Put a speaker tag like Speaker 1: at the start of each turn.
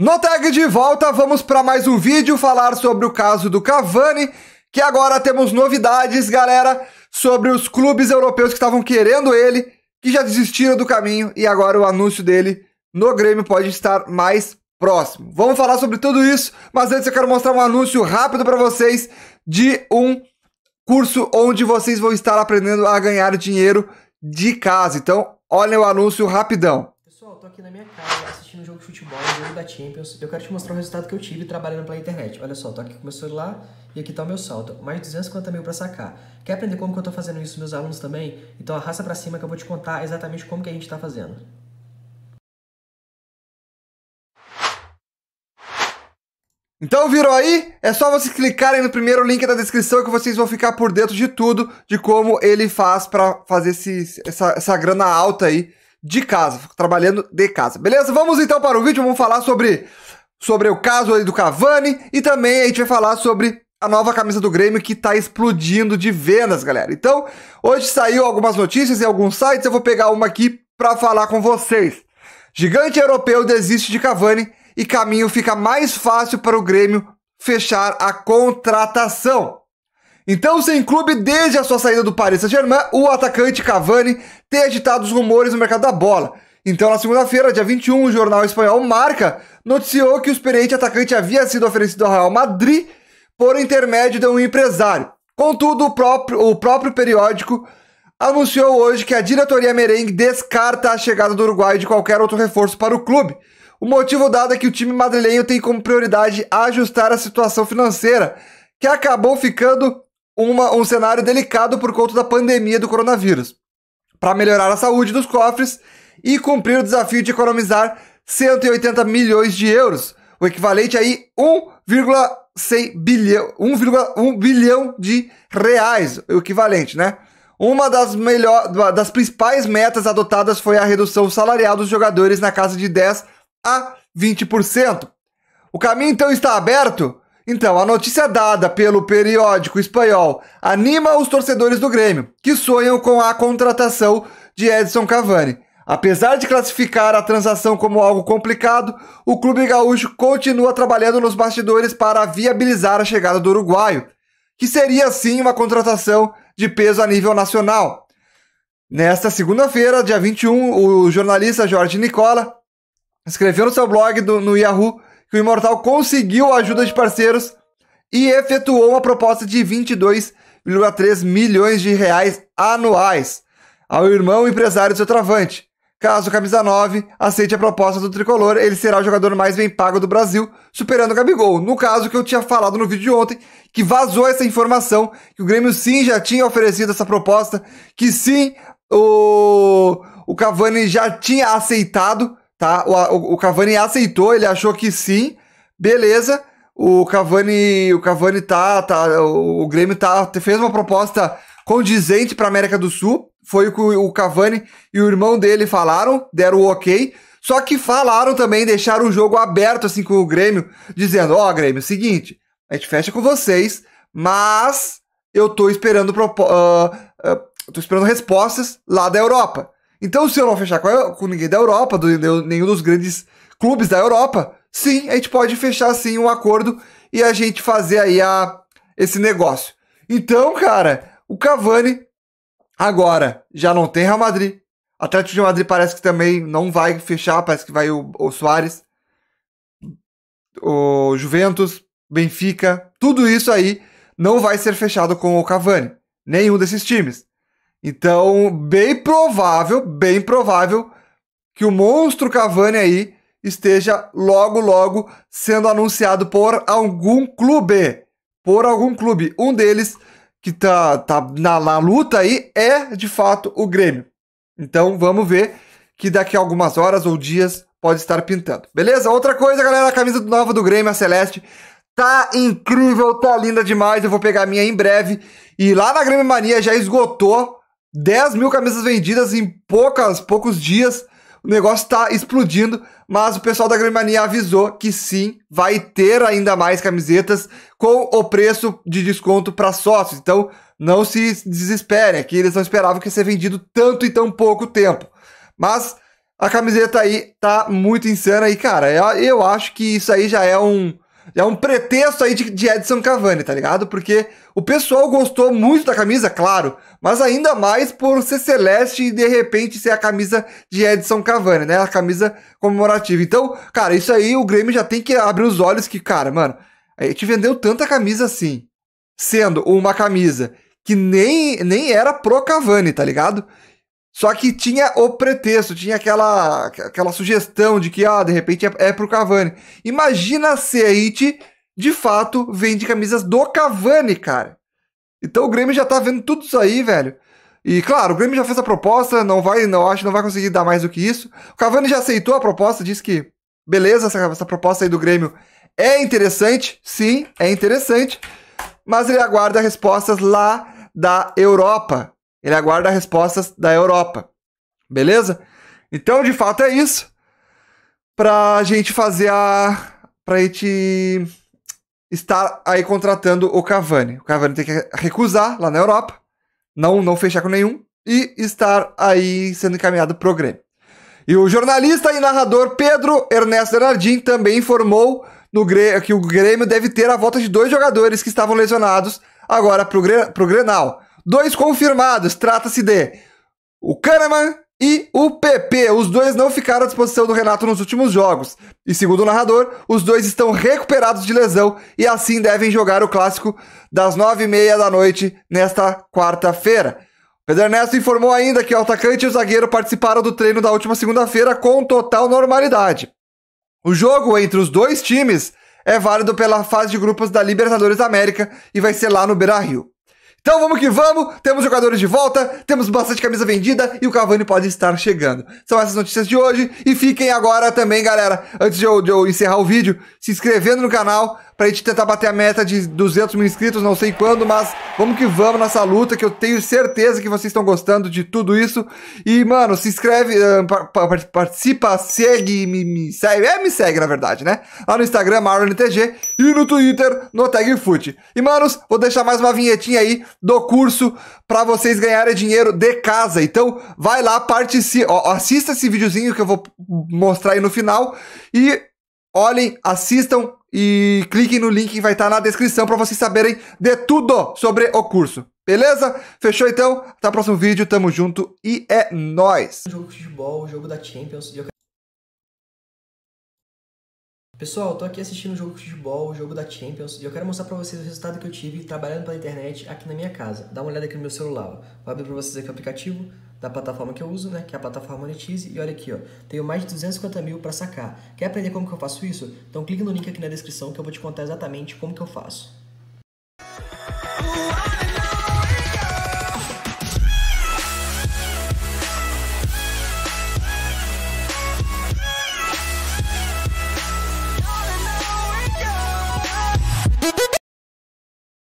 Speaker 1: No tag de volta, vamos para mais um vídeo falar sobre o caso do Cavani, que agora temos novidades, galera, sobre os clubes europeus que estavam querendo ele, que já desistiram do caminho e agora o anúncio dele no Grêmio pode estar mais próximo. Vamos falar sobre tudo isso, mas antes eu quero mostrar um anúncio rápido para vocês de um curso onde vocês vão estar aprendendo a ganhar dinheiro de casa. Então, olhem o anúncio rapidão tô aqui na minha casa assistindo um jogo de futebol, um jogo da Champions. Eu quero te mostrar o resultado que eu tive trabalhando pela internet. Olha só, tô aqui com meu celular e aqui tá o meu saldo. Mais de 250 mil pra sacar. Quer aprender como que eu tô fazendo isso meus alunos também? Então arrasta pra cima que eu vou te contar exatamente como que a gente tá fazendo. Então virou aí? É só vocês clicarem no primeiro link da descrição que vocês vão ficar por dentro de tudo, de como ele faz para fazer esse, essa, essa grana alta aí de casa, trabalhando de casa. Beleza? Vamos então para o vídeo, vamos falar sobre, sobre o caso aí do Cavani e também a gente vai falar sobre a nova camisa do Grêmio que tá explodindo de vendas, galera. Então, hoje saiu algumas notícias em alguns sites, eu vou pegar uma aqui para falar com vocês. Gigante europeu desiste de Cavani e caminho fica mais fácil para o Grêmio fechar a contratação. Então, sem clube desde a sua saída do Paris Saint-Germain, o atacante Cavani tem agitado os rumores no mercado da bola. Então, na segunda-feira, dia 21, o jornal espanhol Marca noticiou que o experiente atacante havia sido oferecido ao Real Madrid por intermédio de um empresário. Contudo, o próprio, o próprio periódico anunciou hoje que a diretoria merengue descarta a chegada do Uruguai de qualquer outro reforço para o clube. O motivo dado é que o time madrilenho tem como prioridade ajustar a situação financeira, que acabou ficando uma, um cenário delicado por conta da pandemia do coronavírus, para melhorar a saúde dos cofres e cumprir o desafio de economizar 180 milhões de euros, o equivalente aí 1,6 bilhão, 1,1 bilhão de reais, o equivalente, né? Uma das, melhor, das principais metas adotadas foi a redução salarial dos jogadores na casa de 10 a 20%. O caminho então está aberto então, a notícia dada pelo periódico espanhol anima os torcedores do Grêmio, que sonham com a contratação de Edson Cavani. Apesar de classificar a transação como algo complicado, o clube gaúcho continua trabalhando nos bastidores para viabilizar a chegada do uruguaio, que seria sim uma contratação de peso a nível nacional. Nesta segunda-feira, dia 21, o jornalista Jorge Nicola escreveu no seu blog do, no Yahoo que o Imortal conseguiu a ajuda de parceiros e efetuou uma proposta de 22,3 milhões de reais anuais ao irmão empresário do seu travante. Caso o Camisa 9 aceite a proposta do tricolor, ele será o jogador mais bem pago do Brasil, superando o Gabigol. No caso que eu tinha falado no vídeo de ontem, que vazou essa informação, que o Grêmio sim já tinha oferecido essa proposta, que sim o, o Cavani já tinha aceitado, tá? O, o, Cavani aceitou, ele achou que sim, beleza. O Cavani, o Cavani tá, tá o Grêmio tá, fez uma proposta condizente para América do Sul. Foi o que o Cavani e o irmão dele falaram, deram o ok. Só que falaram também, deixaram o jogo aberto assim com o Grêmio, dizendo: Ó, oh, Grêmio, seguinte, a gente fecha com vocês, mas eu tô esperando, uh, uh, tô esperando respostas lá da Europa. Então, se eu não fechar com, a, com ninguém da Europa, do, nenhum dos grandes clubes da Europa, sim, a gente pode fechar sim um acordo e a gente fazer aí a, esse negócio. Então, cara, o Cavani agora já não tem Real Madrid. Atlético de Madrid parece que também não vai fechar, parece que vai o, o Soares, o Juventus, Benfica, tudo isso aí não vai ser fechado com o Cavani, nenhum desses times. Então, bem provável, bem provável que o monstro Cavani aí esteja logo logo sendo anunciado por algum clube, por algum clube. Um deles que tá, tá na, na luta aí é de fato o Grêmio. Então, vamos ver que daqui a algumas horas ou dias pode estar pintando. Beleza? Outra coisa, galera, a camisa nova do Grêmio, a Celeste, tá incrível, tá linda demais. Eu vou pegar a minha em breve. E lá na Grêmio Mania já esgotou 10 mil camisas vendidas em poucas, poucos dias. O negócio está explodindo, mas o pessoal da Grande Mania avisou que sim, vai ter ainda mais camisetas com o preço de desconto para sócios. Então, não se desesperem, é que eles não esperavam que ia ser vendido tanto e tão pouco tempo. Mas a camiseta aí tá muito insana e, cara, eu, eu acho que isso aí já é um é um pretexto aí de, de Edson Cavani, tá ligado? Porque o pessoal gostou muito da camisa, claro, mas ainda mais por ser celeste e de repente ser a camisa de Edson Cavani, né? A camisa comemorativa. Então, cara, isso aí o Grêmio já tem que abrir os olhos que, cara, mano, a gente vendeu tanta camisa assim, sendo uma camisa que nem, nem era pro Cavani, tá ligado? Só que tinha o pretexto, tinha aquela, aquela sugestão de que, ah, de repente é, é pro Cavani. Imagina se a It, de fato, vende camisas do Cavani, cara. Então o Grêmio já tá vendo tudo isso aí, velho. E claro, o Grêmio já fez a proposta, não vai, não acho, não vai conseguir dar mais do que isso. O Cavani já aceitou a proposta, disse que beleza, essa, essa proposta aí do Grêmio é interessante, sim, é interessante, mas ele aguarda respostas lá da Europa. Ele aguarda respostas da Europa. Beleza? Então, de fato, é isso. Pra gente fazer a. Pra gente estar aí contratando o Cavani. O Cavani tem que recusar lá na Europa, não, não fechar com nenhum, e estar aí sendo encaminhado pro Grêmio. E o jornalista e narrador Pedro Ernesto Bernardim também informou no Grêmio, que o Grêmio deve ter a volta de dois jogadores que estavam lesionados agora pro, Gre Grenal. Dois confirmados. Trata-se de o Kahneman e o PP. Os dois não ficaram à disposição do Renato nos últimos jogos. E segundo o narrador, os dois estão recuperados de lesão e assim devem jogar o clássico das nove e meia da noite nesta quarta-feira. Pedro Ernesto informou ainda que o atacante e o zagueiro participaram do treino da última segunda-feira com total normalidade. O jogo entre os dois times é válido pela fase de grupos da Libertadores América e vai ser lá no Beira-Rio. Então vamos que vamos, temos jogadores de volta, temos bastante camisa vendida e o Cavani pode estar chegando. São essas notícias de hoje e fiquem agora também, galera, antes de eu, de eu encerrar o vídeo, se inscrevendo no canal pra gente tentar bater a meta de 200 mil inscritos, não sei quando, mas vamos que vamos nessa luta que eu tenho certeza que vocês estão gostando de tudo isso. E, mano, se inscreve, ah, participa, segue, me, me segue, é, me segue na verdade, né? Lá no Instagram, MarlonTG e no Twitter, no TagFoot. E, manos, vou deixar mais uma vinhetinha aí do curso para vocês ganharem dinheiro de casa. Então, vai lá, participe, assista esse videozinho que eu vou mostrar aí no final e olhem, assistam e cliquem no link que vai estar tá na descrição para vocês saberem de tudo sobre o curso. Beleza? Fechou então? Até o próximo vídeo, tamo junto e é nós. Jogo de futebol, jogo da Champions, e eu quero Pessoal, tô aqui assistindo o um jogo de futebol, o um jogo da Champions, e eu quero mostrar para vocês o resultado que eu tive trabalhando pela internet aqui na minha casa. Dá uma olhada aqui no meu celular, ó. Vou abrir para vocês aqui o aplicativo da plataforma que eu uso, né, que é a plataforma Monetize, e olha aqui, ó, tenho mais de 250 mil para sacar. Quer aprender como que eu faço isso? Então clique no link aqui na descrição que eu vou te contar exatamente como que eu faço.